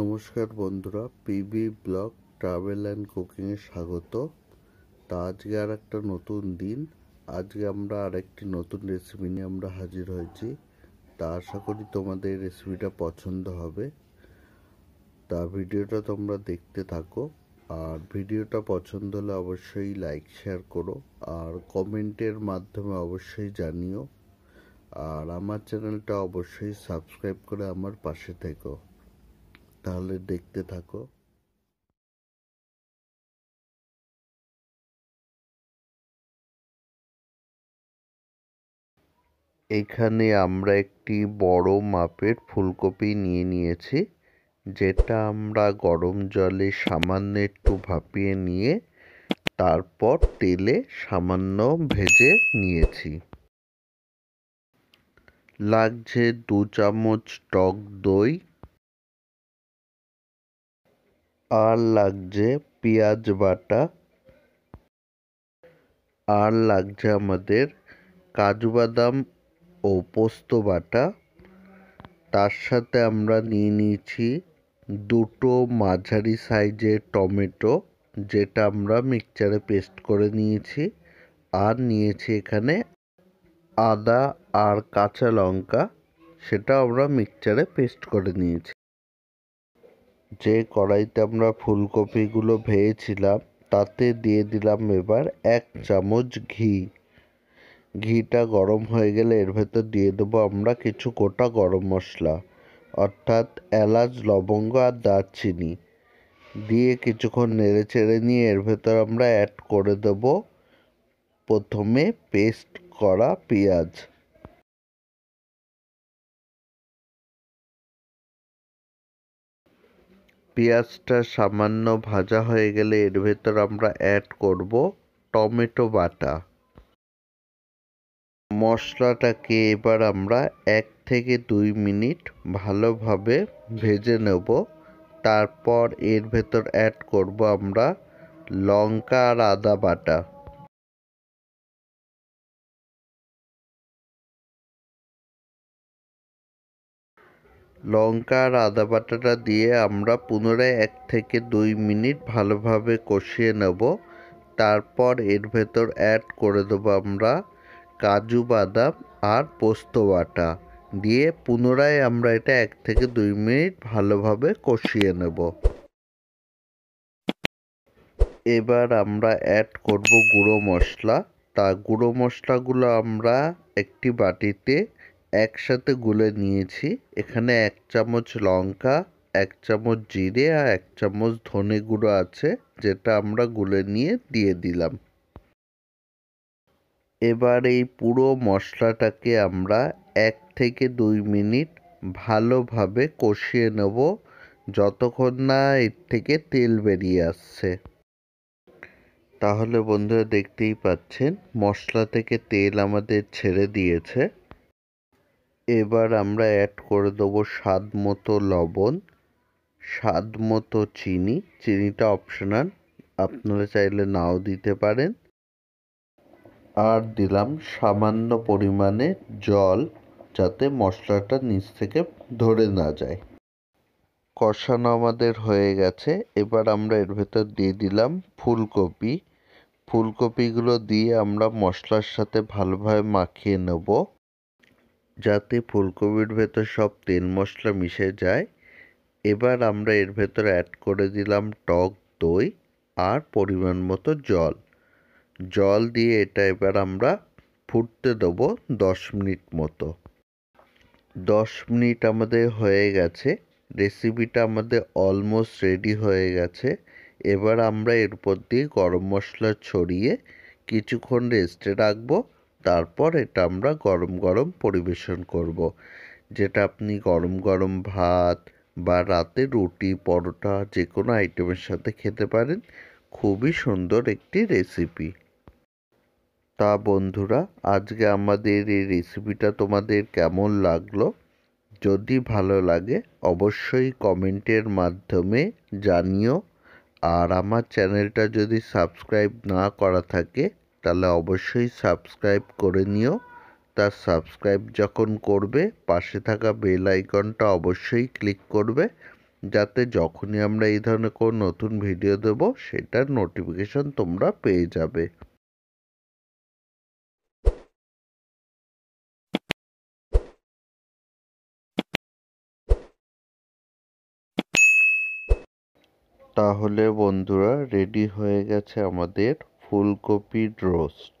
নমস্কার বন্ধুরা PB blog travel and কুকিংয়ে স্বাগত তা আজকে আর একটা নতুন দিন আজকে আমরা আরেকটি নতুন রেসিপি নিয়ে আমরা হাজির হয়েছি তা আশা করি তোমাদের রেসিপিটা পছন্দ হবে তা ভিডিওটা তোমরা দেখতে থাকো আর ভিডিওটা পছন্দ হলে অবশ্যই লাইক শেয়ার করো আর কমেন্টের মাধ্যমে অবশ্যই জানিও আর আমার চ্যানেলটা অবশ্যই সাবস্ক্রাইব করে আমার পাশে থেকো তাহলে দেখতে থাকো এখানে আমরা একটি বড় মাপের ফুলকপি নিয়ে নিয়েছি যেটা আমরা গরম জলে সামান্য একটু ভাপিয়ে নিয়ে তারপর তেলে সামান্য ভেজে নিয়েছি লাগছে দু চামচ টক দই আর লাগছে পেঁয়াজ বাটা আর লাগছে আমাদের কাজু বাদাম ও পোস্ত বাটা তার সাথে আমরা নিয়ে নিয়েছি দুটো মাঝারি সাইজের টমেটো যেটা আমরা মিক্সচারে পেস্ট করে নিয়েছি আর নিয়েছি এখানে আদা আর কাঁচা লঙ্কা সেটা আমরা মিক্সচারে পেস্ট করে নিয়েছি যে কড়াইতে আমরা ফুলকপিগুলো ভেজেছিলাম তাতে দিয়ে দিলাম এবার এক চামচ ঘি ঘিটা গরম হয়ে গেলে এর ভেতর দিয়ে দেবো আমরা কিছু গোটা গরম মশলা অর্থাৎ এলাচ লবঙ্গ আর দারচিনি দিয়ে কিছুক্ষণ নেড়ে চেড়ে নিয়ে এর ভেতর আমরা অ্যাড করে দেব প্রথমে পেস্ট করা পেঁয়াজ পেঁয়াজটা সামান্য ভাজা হয়ে গেলে এর ভেতর আমরা অ্যাড করব টমেটো বাটা মশলাটাকে এবার আমরা এক থেকে দুই মিনিট ভালোভাবে ভেজে নেব তারপর এর ভেতর অ্যাড করব আমরা লঙ্কা আর আদা বাটা লঙ্কা আর আদা বাটাটা দিয়ে আমরা পুনরায় এক থেকে দুই মিনিট ভালোভাবে কষিয়ে নেব তারপর এর ভেতর অ্যাড করে দেবো আমরা কাজু বাদাম আর পোস্ত বাটা দিয়ে পুনরায় আমরা এটা এক থেকে দুই মিনিট ভালোভাবে কষিয়ে নেব এবার আমরা অ্যাড করব গুঁড়ো মশলা তা গুঁড়ো মশলাগুলো আমরা একটি বাটিতে একসাথে গুলে নিয়েছি এখানে এক চামচ লঙ্কা এক চামচ জিরে আর এক চামচ ধনে গুঁড়ো আছে যেটা আমরা গুলে নিয়ে দিয়ে দিলাম এবার এই পুরো মশলাটাকে আমরা এক থেকে দুই মিনিট ভালোভাবে কষিয়ে নেব যতক্ষণ না এর থেকে তেল বেরিয়ে আসছে তাহলে বন্ধুরা দেখতেই পাচ্ছেন মশলা থেকে তেল আমাদের ছেড়ে দিয়েছে এবার আমরা অ্যাড করে দেবো স্বাদ মতো লবণ স্বাদ মতো চিনি চিনিটা অপশনাল আপনারা চাইলে নাও দিতে পারেন আর দিলাম সামান্য পরিমাণে জল যাতে মশলাটা নিচ থেকে ধরে না যায় কষানো আমাদের হয়ে গেছে এবার আমরা এর ভেতর দিয়ে দিলাম ফুলকপি ফুলকপিগুলো দিয়ে আমরা মশলার সাথে ভালোভাবে মাখিয়ে নেবো যাতে ফুলকপির ভেতর সব তেল মশলা মিশে যায় এবার আমরা এর ভেতরে অ্যাড করে দিলাম টক দই আর পরিমাণ মতো জল জল দিয়ে এটা এবার আমরা ফুটতে দেবো দশ মিনিট মতো দশ মিনিট আমাদের হয়ে গেছে রেসিপিটা আমাদের অলমোস্ট রেডি হয়ে গেছে এবার আমরা এরপর দিয়ে গরম মশলা ছড়িয়ে কিছুক্ষণ রেস্টে রাখবো তারপর এটা আমরা গরম গরম পরিবেশন করব। যেটা আপনি গরম গরম ভাত বা রাতে রুটি পরোটা যে কোনো আইটেমের সাথে খেতে পারেন খুবই সুন্দর একটি রেসিপি তা বন্ধুরা আজকে আমাদের এই রেসিপিটা তোমাদের কেমন লাগলো যদি ভালো লাগে অবশ্যই কমেন্টের মাধ্যমে জানিও আর আমার চ্যানেলটা যদি সাবস্ক্রাইব না করা থাকে তাহলে অবশ্যই সাবস্ক্রাইব করে নিও তার সাবস্ক্রাইব যখন করবে পাশে থাকা বেল আইকনটা অবশ্যই ক্লিক করবে যাতে যখনই আমরা এই ধরনের কোনো নতুন ভিডিও দেব সেটার নোটিফিকেশন তোমরা পেয়ে যাবে তাহলে বন্ধুরা রেডি হয়ে গেছে আমাদের ফুলকপির রোস্ট